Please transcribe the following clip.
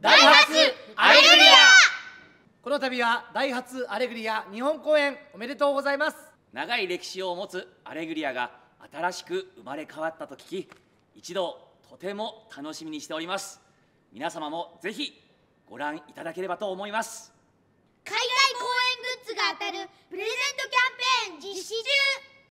ダイハツアレグリアこの度はダイハツアレグリア日本公演おめでとうございます長い歴史を持つアレグリアが新しく生まれ変わったと聞き一度とても楽しみにしております皆様もぜひご覧いただければと思います海外公演グッズが当たるプレゼン